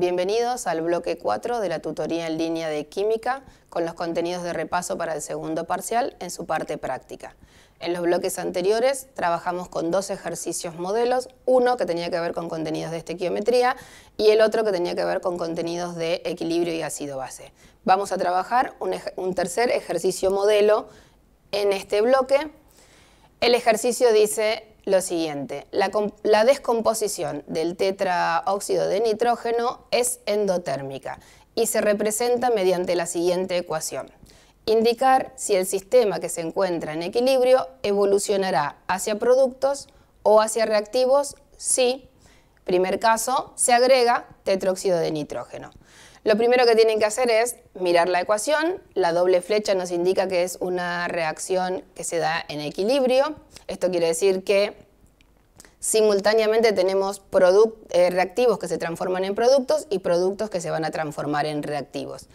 Bienvenidos al bloque 4 de la tutoría en línea de química con los contenidos de repaso para el segundo parcial en su parte práctica. En los bloques anteriores trabajamos con dos ejercicios modelos, uno que tenía que ver con contenidos de estequiometría y el otro que tenía que ver con contenidos de equilibrio y ácido base. Vamos a trabajar un, un tercer ejercicio modelo en este bloque. El ejercicio dice lo siguiente, la, descomposición del tetraóxido de nitrógeno es endotérmica y se representa mediante la siguiente ecuación. Indicar si el sistema que se encuentra en equilibrio evolucionará hacia productos o hacia reactivos si, primer caso, se agrega tetraóxido de nitrógeno. Lo primero que tienen que hacer es mirar la ecuación. La doble flecha nos indica que es una reacción que se da en equilibrio. Esto quiere decir que simultáneamente tenemos eh, reactivos que se transforman en productos y productos que se van a transformar en reactivos.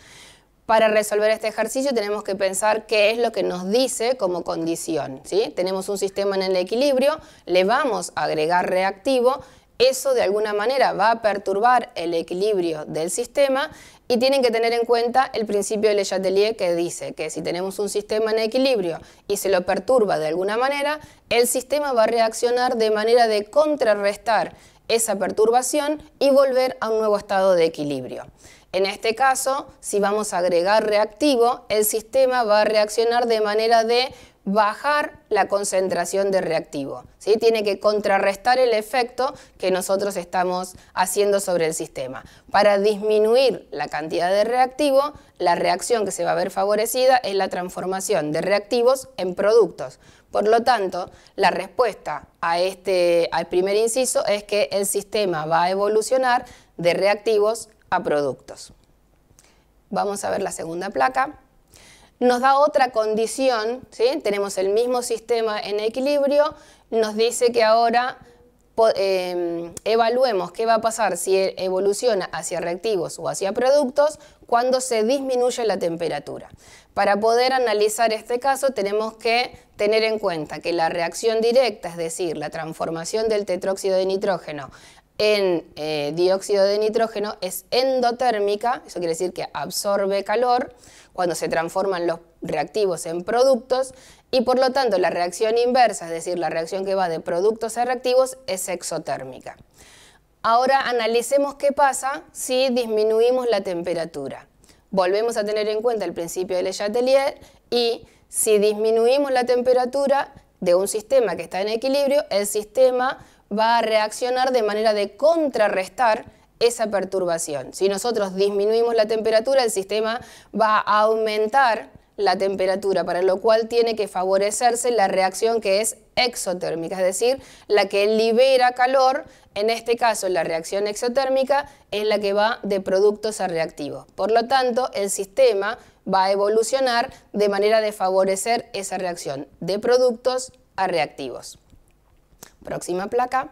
Para resolver este ejercicio tenemos que pensar qué es lo que nos dice como condición. Tenemos un sistema en el equilibrio, le vamos a agregar reactivo eso de alguna manera va a perturbar el equilibrio del sistema y tienen que tener en cuenta el principio de Le Chatelier que dice que si tenemos un sistema en equilibrio y se lo perturba de alguna manera, el sistema va a reaccionar de manera de contrarrestar esa perturbación y volver a un nuevo estado de equilibrio. En este caso, si vamos a agregar reactivo, el sistema va a reaccionar de manera de bajar la concentración de reactivo. ¿sí? Tiene que contrarrestar el efecto que nosotros estamos haciendo sobre el sistema. Para disminuir la cantidad de reactivo, la reacción que se va a ver favorecida es la transformación de reactivos en productos. Por lo tanto, la respuesta este, al primer inciso es que el sistema va a evolucionar de reactivos a productos. Vamos a ver la segunda placa nos da otra condición, ¿sí? tenemos el mismo sistema en equilibrio, nos dice que ahora em, evaluemos qué va a pasar si e, evoluciona hacia reactivos o hacia productos cuando se disminuye la temperatura. Para poder analizar este caso tenemos que tener en cuenta que la reacción directa, es decir, la transformación del tetróxido de nitrógeno en eh, dióxido de nitrógeno es endotérmica, eso quiere decir que absorbe calor cuando se transforman los reactivos en productos y por lo tanto la reacción inversa, es decir, la reacción que va de productos a reactivos, es exotérmica. Ahora analicemos qué pasa si disminuimos la temperatura. Volvemos a tener en cuenta el principio de Le Chatelier y si disminuimos la temperatura de un sistema que está en equilibrio, el sistema va a reaccionar de manera de contrarrestar esa perturbación. Si nosotros disminuimos la temperatura, el sistema va a aumentar la temperatura, para lo cual tiene que favorecerse la reacción que es exotérmica, es decir, la que libera calor, en este caso la reacción exotérmica es la que va de productos a reactivos. Por lo tanto, el sistema va a evolucionar de manera de favorecer esa reacción de productos a reactivos. Próxima placa.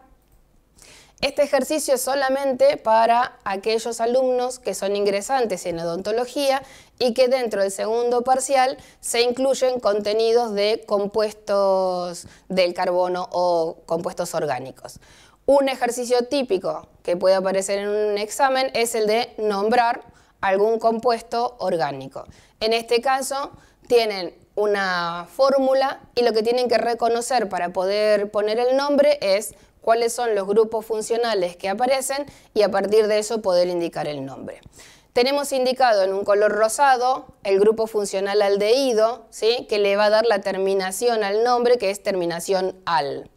Este ejercicio es solamente para aquellos alumnos que son ingresantes en odontología y que dentro del segundo parcial se incluyen contenidos de compuestos del carbono o compuestos orgánicos. Un ejercicio típico que puede aparecer en un examen es el de nombrar algún compuesto orgánico. En este caso, tienen una fórmula y lo que tienen que reconocer para poder poner el nombre es cuáles son los grupos funcionales que aparecen y a partir de eso poder indicar el nombre. Tenemos indicado en un color rosado el grupo funcional aldehído, ¿sí? que le va a dar la terminación al nombre, que es terminación al.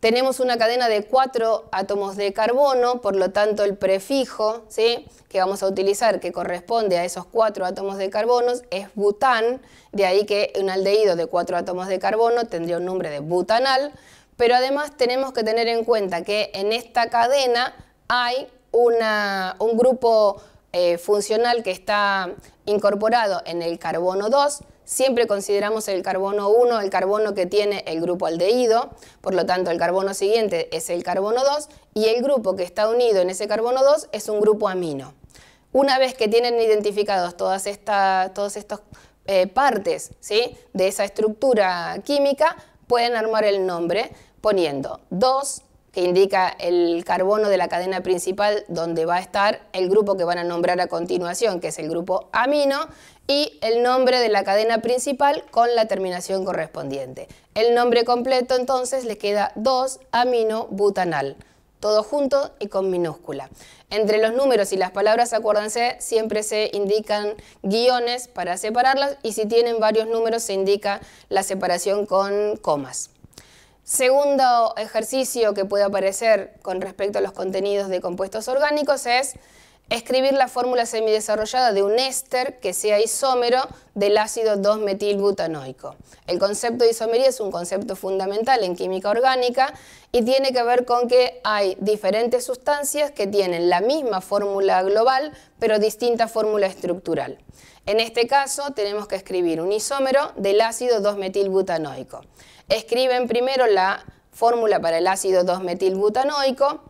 Tenemos una cadena de cuatro átomos de carbono, por lo tanto el prefijo que vamos a utilizar que corresponde a esos cuatro átomos de carbono es bután, de ahí que un aldehído de cuatro átomos de carbono tendría un nombre de butanal, pero además tenemos que tener en cuenta que en esta cadena hay un grupo eh, funcional que está incorporado en el carbono 2, Siempre consideramos el carbono 1 el carbono que tiene el grupo aldehído, por lo tanto el carbono siguiente es el carbono 2 y el grupo que está unido en ese carbono 2 es un grupo amino. Una vez que tienen identificados todas estas eh, partes ¿sí? de esa estructura química, pueden armar el nombre poniendo 2, que indica el carbono de la cadena principal donde va a estar el grupo que van a nombrar a continuación, que es el grupo amino, y el nombre de la cadena principal con la terminación correspondiente. El nombre completo entonces le queda 2 amino butanal todo junto y con minúscula. Entre los números y las palabras, acuérdense, siempre se indican guiones para separarlas y si tienen varios números se indica la separación con comas. Segundo ejercicio que puede aparecer con respecto a los contenidos de compuestos orgánicos es escribir la fórmula semidesarrollada de un éster que sea isómero del ácido 2-metilbutanoico. El concepto de isomería es un concepto fundamental en química orgánica y tiene que ver con que hay diferentes sustancias que tienen la misma fórmula global pero distinta fórmula estructural. En este caso tenemos que escribir un isómero del ácido 2-metilbutanoico. Escriben primero la fórmula para el ácido 2-metilbutanoico.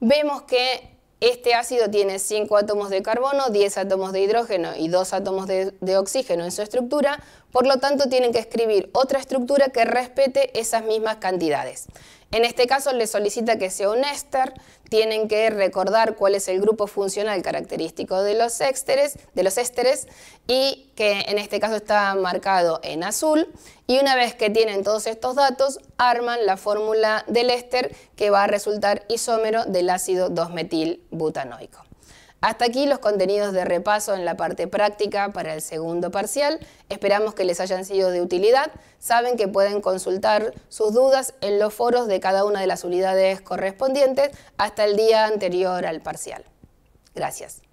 Vemos que este ácido tiene 5 átomos de carbono, 10 átomos de hidrógeno y 2 átomos de, de, oxígeno en su estructura, por lo tanto tienen que escribir otra estructura que respete esas mismas cantidades. En este caso le solicita que sea un éster, tienen que recordar cuál es el grupo funcional característico de los ésteres, de los ésteres y que en este caso está marcado en azul. Y una vez que tienen todos estos datos, arman la fórmula del éster que va a resultar isómero del ácido 2 butanoico. Hasta aquí los contenidos de repaso en la parte práctica para el segundo parcial. Esperamos que les hayan sido de utilidad. Saben que pueden consultar sus dudas en los foros de cada una de las unidades correspondientes hasta el día anterior al parcial. Gracias.